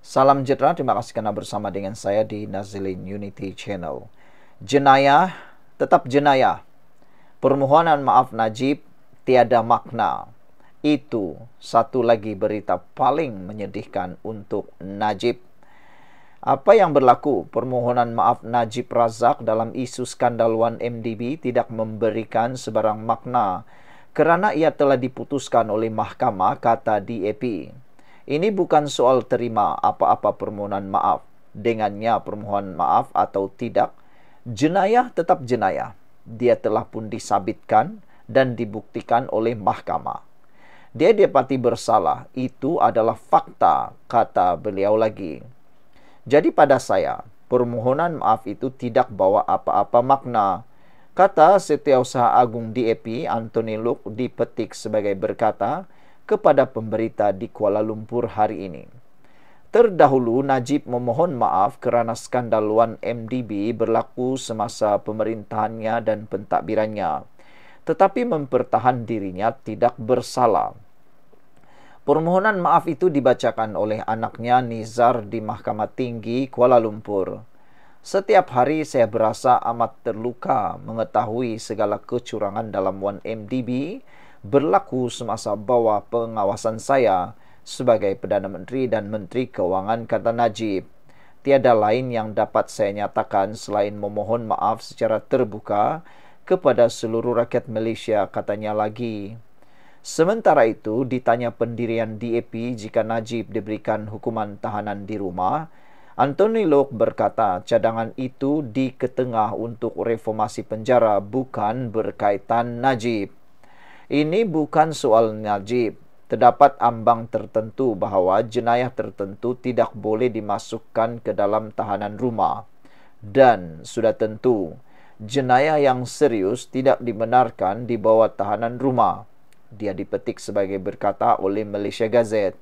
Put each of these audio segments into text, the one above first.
Salam jedera, terima kasih kerana bersama dengan saya di Nazilin Unity Channel. Jenayah, tetap jenayah. Permohonan maaf Najib tiada makna. Itu satu lagi berita paling menyedihkan untuk Najib. Apa yang berlaku? Permohonan maaf Najib Razak dalam isu skandal 1MDB tidak memberikan sebarang makna kerana ia telah diputuskan oleh mahkamah kata DAP. Ini bukan soal terima apa-apa permohonan maaf dengannya permohonan maaf atau tidak. Jenayah tetap jenayah. Dia telah pun disabitkan dan dibuktikan oleh mahkamah. Dia dapati bersalah. Itu adalah fakta, kata beliau lagi. Jadi pada saya, permohonan maaf itu tidak bawa apa-apa makna. Kata setiausaha agung DAP, Anthony Luke, dipetik sebagai berkata, kepada pemberita di Kuala Lumpur hari ini. Terdahulu, Najib memohon maaf kerana skandal Wan MDB berlaku semasa pemerintahannya dan pentadbirannya, tetapi mempertahan dirinya tidak bersalah. Permohonan maaf itu dibacakan oleh anaknya Nizar di Mahkamah Tinggi Kuala Lumpur. Setiap hari saya berasa amat terluka mengetahui segala kecurangan dalam 1MDB berlaku semasa bawah pengawasan saya sebagai Perdana Menteri dan Menteri Keuangan kata Najib. Tiada lain yang dapat saya nyatakan selain memohon maaf secara terbuka kepada seluruh rakyat Malaysia katanya lagi. Sementara itu ditanya pendirian DAP jika Najib diberikan hukuman tahanan di rumah, Anthony Lok berkata cadangan itu di ketengah untuk reformasi penjara bukan berkaitan Najib. Ini bukan soal najib. Terdapat ambang tertentu bahawa jenayah tertentu tidak boleh dimasukkan ke dalam tahanan rumah. Dan sudah tentu, jenayah yang serius tidak dibenarkan di bawah tahanan rumah. Dia dipetik sebagai berkata oleh Malaysia Gazette.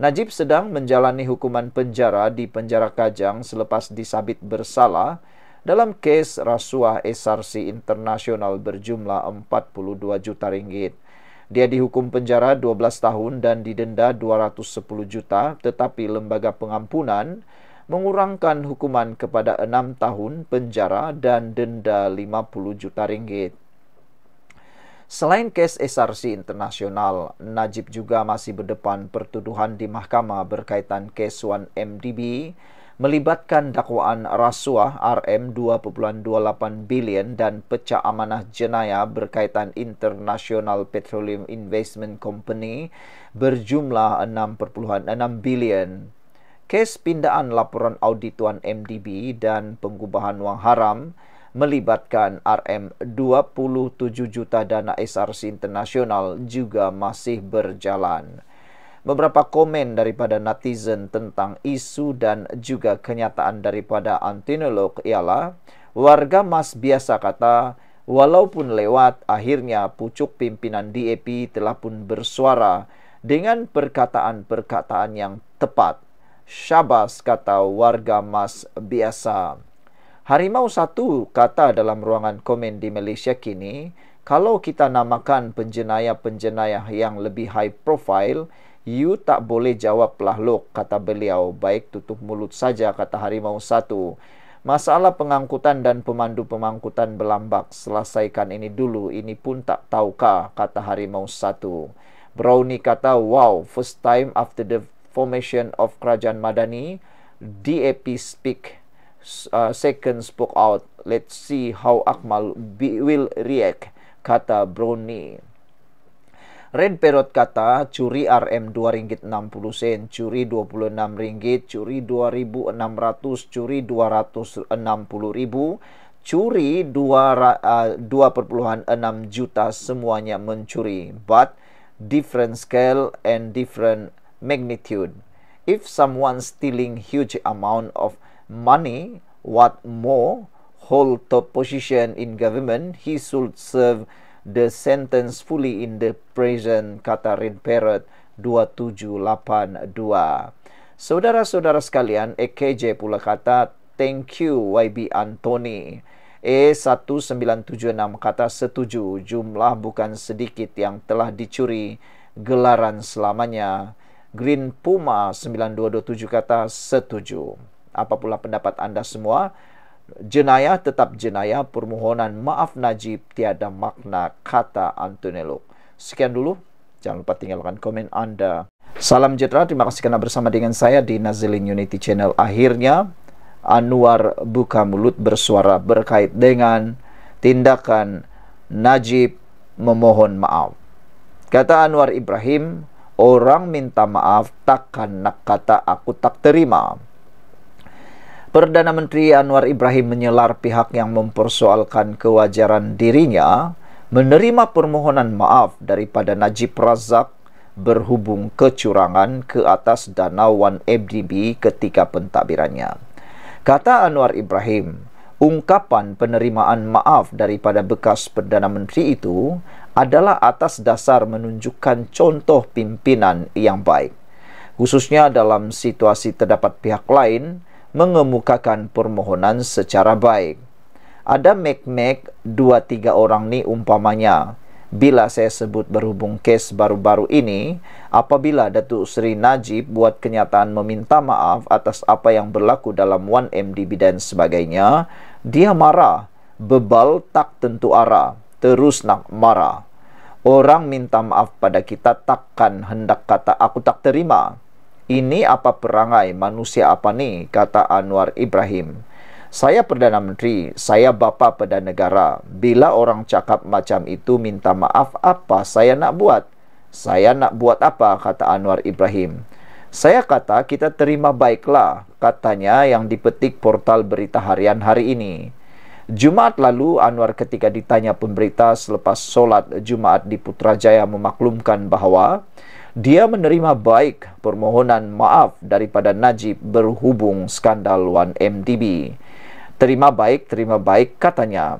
Najib sedang menjalani hukuman penjara di penjara Kajang selepas disabit bersalah dalam kes rasuah SRC internasional berjumlah 42 juta ringgit. Dia dihukum penjara 12 tahun dan didenda 210 juta tetapi lembaga pengampunan mengurangkan hukuman kepada 6 tahun penjara dan denda 50 juta ringgit. Selain kes SRC internasional, Najib juga masih berdepan pertuduhan di mahkamah berkaitan kes 1MDB melibatkan dakwaan rasuah RM2.28 bilion dan pecah amanah jenayah berkaitan International Petroleum Investment Company berjumlah 6.6 bilion. Kes pindaan laporan audituan MDB dan pengubahan wang haram melibatkan RM27 juta dana SRC internasional juga masih berjalan beberapa komen daripada netizen tentang isu dan juga kenyataan daripada antinolog ialah warga mas biasa kata walaupun lewat akhirnya pucuk pimpinan DAP telah pun bersuara dengan perkataan-perkataan yang tepat. Syabas kata warga mas biasa. Harimau satu kata dalam ruangan komen di Malaysia kini, kalau kita namakan penjenayah-penjenayah yang lebih high profile, You tak boleh jawab pelahluk, kata beliau. Baik tutup mulut saja, kata harimau satu. Masalah pengangkutan dan pemandu pemangkutan belambak, selesaikan ini dulu, ini pun tak tahukah, kata harimau satu. Brownie kata, wow, first time after the formation of Kerajaan Madani, DAP speak, uh, second spoke out, let's see how Akmal will react, kata Brownie. Red Perot kata curi RM2.60 RM60, curi RM26, curi RM2.600, curi RM260,000, curi RM2.6 ah, juta semuanya mencuri. But different scale and different magnitude. If someone stealing huge amount of money, what more hold top position in government, he should serve the sentence fully in the prison Katarin Perot 2782. Saudara-saudara sekalian, EKJ pula kata, thank you YB Anthony. E1976 kata setuju jumlah bukan sedikit yang telah dicuri gelaran selamanya. Green Puma 9227 kata setuju. Apa pula pendapat anda semua? jenayah tetap jenayah permohonan maaf Najib tiada makna kata Antonello. Sekian dulu, jangan lupa tinggalkan komen anda. Salam jenderal, terima kasih kerana bersama dengan saya di Nazilin Unity Channel. Akhirnya, Anwar buka mulut bersuara berkait dengan tindakan Najib memohon maaf. Kata Anwar Ibrahim, orang minta maaf takkan nak kata aku tak terima. Perdana Menteri Anwar Ibrahim menyelar pihak yang mempersoalkan kewajaran dirinya menerima permohonan maaf daripada Najib Razak berhubung kecurangan ke atas dana 1FDB ketika pentadbirannya. Kata Anwar Ibrahim, ungkapan penerimaan maaf daripada bekas Perdana Menteri itu adalah atas dasar menunjukkan contoh pimpinan yang baik. Khususnya dalam situasi terdapat pihak lain mengemukakan permohonan secara baik. Ada mek-mek dua tiga orang ni umpamanya. Bila saya sebut berhubung kes baru-baru ini, apabila Datuk Seri Najib buat kenyataan meminta maaf atas apa yang berlaku dalam 1MDB dan sebagainya, dia marah, bebal tak tentu arah, terus nak marah. Orang minta maaf pada kita takkan hendak kata aku tak terima. Ini apa perangai manusia apa ni? Kata Anwar Ibrahim. Saya Perdana Menteri, saya bapa Perdana Negara. Bila orang cakap macam itu minta maaf, apa saya nak buat? Saya nak buat apa? Kata Anwar Ibrahim. Saya kata kita terima baiklah, katanya yang dipetik portal berita harian hari ini. Jumaat lalu, Anwar ketika ditanya pemberita selepas solat Jumaat di Putrajaya memaklumkan bahawa dia menerima baik permohonan maaf daripada Najib berhubung skandal 1MDB. Terima baik, terima baik katanya.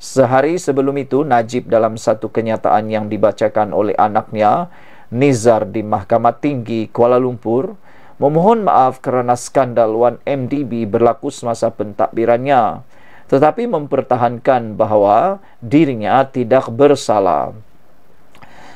Sehari sebelum itu, Najib dalam satu kenyataan yang dibacakan oleh anaknya, Nizar di Mahkamah Tinggi Kuala Lumpur, memohon maaf kerana skandal 1MDB berlaku semasa pentadbirannya, tetapi mempertahankan bahawa dirinya tidak bersalah.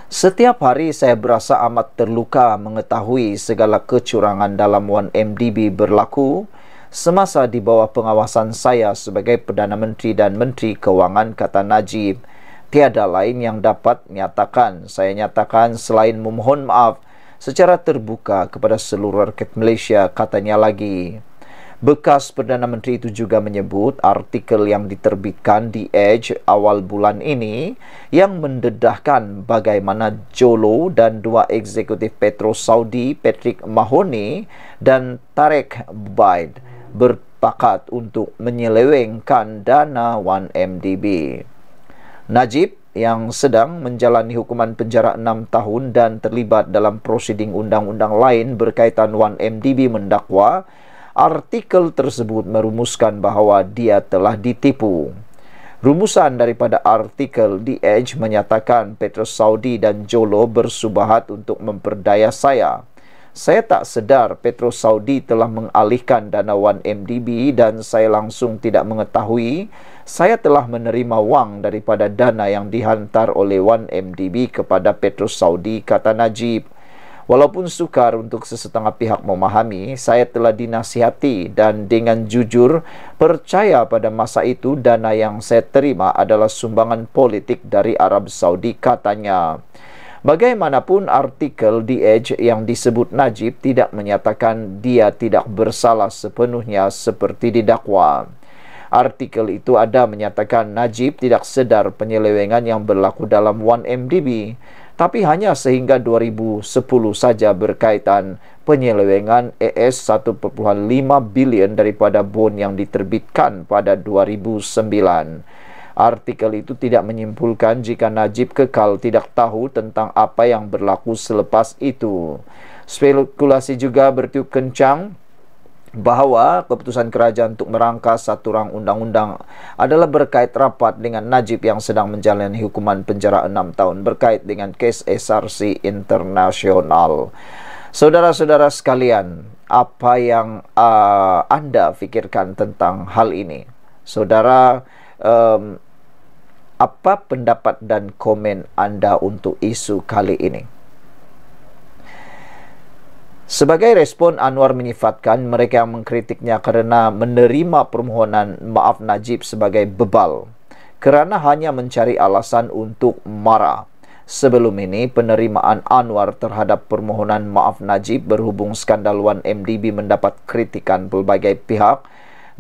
Setiap hari saya berasa amat terluka mengetahui segala kecurangan dalam 1MDB berlaku semasa di bawah pengawasan saya sebagai Perdana Menteri dan Menteri Kewangan kata Najib. Tiada lain yang dapat menyatakan. Saya nyatakan selain memohon maaf secara terbuka kepada seluruh rakyat Malaysia katanya lagi. Bekas Perdana Menteri itu juga menyebut artikel yang diterbitkan di Edge awal bulan ini yang mendedahkan bagaimana Jolo dan dua eksekutif Petro Saudi Patrick Mahoney dan Tarek Baid berpakat untuk menyelewengkan dana 1MDB. Najib yang sedang menjalani hukuman penjara 6 tahun dan terlibat dalam prosiding undang-undang lain berkaitan 1MDB mendakwa artikel tersebut merumuskan bahawa dia telah ditipu. Rumusan daripada artikel di Edge menyatakan Petrus Saudi dan Jolo bersubahat untuk memperdaya saya. Saya tak sedar Petrus Saudi telah mengalihkan dana 1MDB dan saya langsung tidak mengetahui saya telah menerima wang daripada dana yang dihantar oleh 1MDB kepada Petrus Saudi, kata Najib. Walaupun sukar untuk sesetengah pihak memahami, saya telah dinasihati dan dengan jujur percaya pada masa itu dana yang saya terima adalah sumbangan politik dari Arab Saudi katanya. Bagaimanapun artikel di Edge yang disebut Najib tidak menyatakan dia tidak bersalah sepenuhnya seperti didakwa. Artikel itu ada menyatakan Najib tidak sedar penyelewengan yang berlaku dalam 1MDB tapi hanya sehingga 2010 saja berkaitan penyelewengan AS 1.5 bilion daripada bon yang diterbitkan pada 2009. Artikel itu tidak menyimpulkan jika Najib kekal tidak tahu tentang apa yang berlaku selepas itu. Spekulasi juga bertiup kencang bahawa keputusan kerajaan untuk merangkas satu rang undang-undang adalah berkait rapat dengan Najib yang sedang menjalani hukuman penjara enam tahun berkait dengan kes SRC internasional. Saudara-saudara sekalian, apa yang uh, anda fikirkan tentang hal ini? Saudara, um, apa pendapat dan komen anda untuk isu kali ini? Sebagai respon, Anwar menifatkan mereka yang mengkritiknya kerana menerima permohonan maaf Najib sebagai bebal kerana hanya mencari alasan untuk marah. Sebelum ini, penerimaan Anwar terhadap permohonan maaf Najib berhubung skandal 1MDB mendapat kritikan pelbagai pihak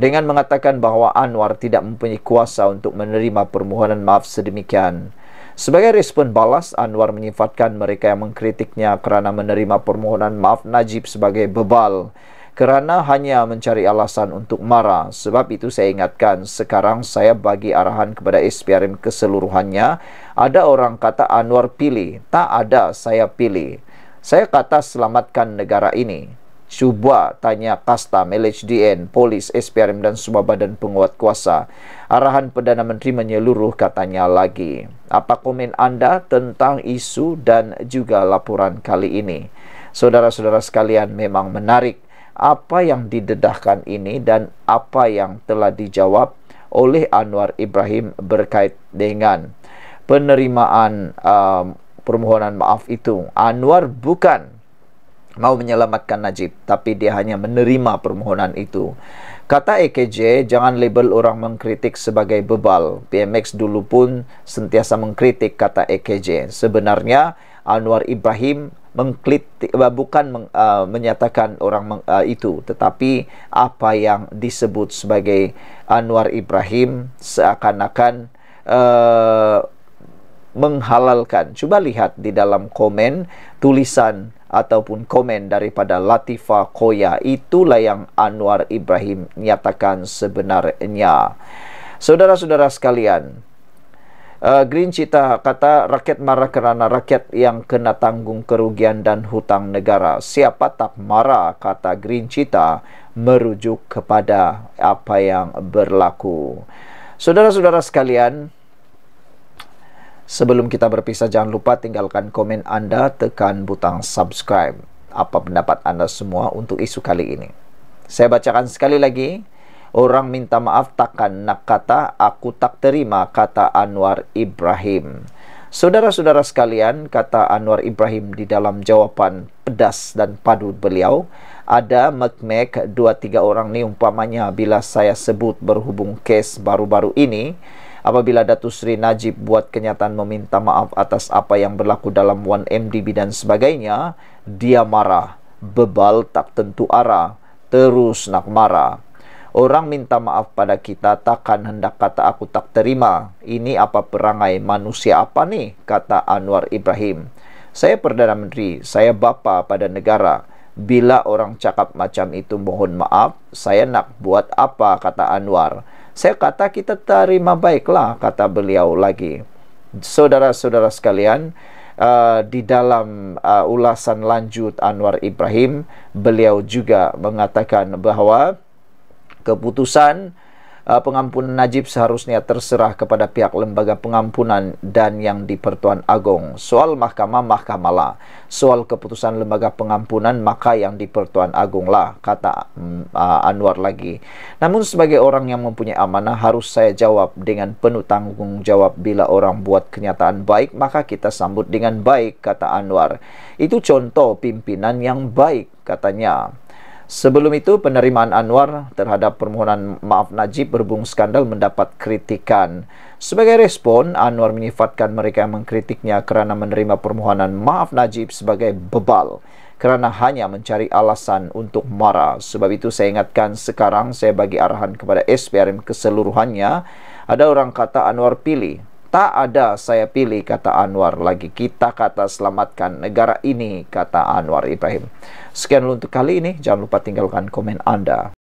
dengan mengatakan bahawa Anwar tidak mempunyai kuasa untuk menerima permohonan maaf sedemikian. Sebagai respon balas, Anwar menyifatkan mereka yang mengkritiknya kerana menerima permohonan maaf Najib sebagai bebal kerana hanya mencari alasan untuk marah. Sebab itu saya ingatkan, sekarang saya bagi arahan kepada SPRM keseluruhannya, ada orang kata Anwar pilih, tak ada saya pilih. Saya kata selamatkan negara ini cuba tanya kastam, LHDN, polis, SPRM dan semua badan penguat kuasa. Arahan Perdana Menteri menyeluruh katanya lagi. Apa komen anda tentang isu dan juga laporan kali ini? Saudara-saudara sekalian memang menarik apa yang didedahkan ini dan apa yang telah dijawab oleh Anwar Ibrahim berkait dengan penerimaan um, permohonan maaf itu. Anwar bukan mau menyelamatkan Najib tapi dia hanya menerima permohonan itu. Kata AKJ, jangan label orang mengkritik sebagai bebal. BMX dulu pun sentiasa mengkritik kata AKJ. Sebenarnya Anwar Ibrahim mengkritik eh, bukan meng, uh, menyatakan orang meng, uh, itu tetapi apa yang disebut sebagai Anwar Ibrahim seakan-akan uh, menghalalkan. Coba lihat di dalam komen tulisan ataupun komen daripada Latifa Koya itulah yang Anwar Ibrahim nyatakan sebenarnya saudara-saudara sekalian uh, Green Cita kata rakyat marah kerana rakyat yang kena tanggung kerugian dan hutang negara siapa tak marah kata Green Cita merujuk kepada apa yang berlaku saudara-saudara sekalian Sebelum kita berpisah jangan lupa tinggalkan komen anda tekan butang subscribe. Apa pendapat anda semua untuk isu kali ini? Saya bacakan sekali lagi. Orang minta maaf takkan nak kata aku tak terima kata Anwar Ibrahim. Saudara-saudara sekalian, kata Anwar Ibrahim di dalam jawapan pedas dan padu beliau, ada mek-mek dua tiga orang ni umpamanya bila saya sebut berhubung kes baru-baru ini, apabila Datu Sri Najib buat kenyataan meminta maaf atas apa yang berlaku dalam 1MDB dan sebagainya, dia marah, bebal tak tentu arah, terus nak marah. Orang minta maaf pada kita takkan hendak kata aku tak terima. Ini apa perangai manusia apa ni? Kata Anwar Ibrahim. Saya Perdana Menteri, saya bapa pada negara. Bila orang cakap macam itu mohon maaf, saya nak buat apa? Kata Anwar. Saya kata kita terima baiklah kata beliau lagi. Saudara-saudara sekalian, uh, di dalam uh, ulasan lanjut Anwar Ibrahim, beliau juga mengatakan bahawa keputusan uh, pengampunan Najib seharusnya terserah kepada pihak lembaga pengampunan dan yang di Pertuan Agong. Soal mahkamah, mahkamalah. Soal keputusan lembaga pengampunan, maka yang di Pertuan Agong lah, kata uh, Anwar lagi. Namun sebagai orang yang mempunyai amanah, harus saya jawab dengan penuh tanggung jawab bila orang buat kenyataan baik, maka kita sambut dengan baik, kata Anwar. Itu contoh pimpinan yang baik, katanya. Sebelum itu, penerimaan Anwar terhadap permohonan maaf Najib berhubung skandal mendapat kritikan. Sebagai respon, Anwar menyifatkan mereka yang mengkritiknya kerana menerima permohonan maaf Najib sebagai bebal kerana hanya mencari alasan untuk marah. Sebab itu saya ingatkan sekarang saya bagi arahan kepada SPRM keseluruhannya, ada orang kata Anwar pilih tak ada saya pilih kata Anwar lagi Kita kata selamatkan negara ini kata Anwar Ibrahim Sekian untuk kali ini Jangan lupa tinggalkan komen anda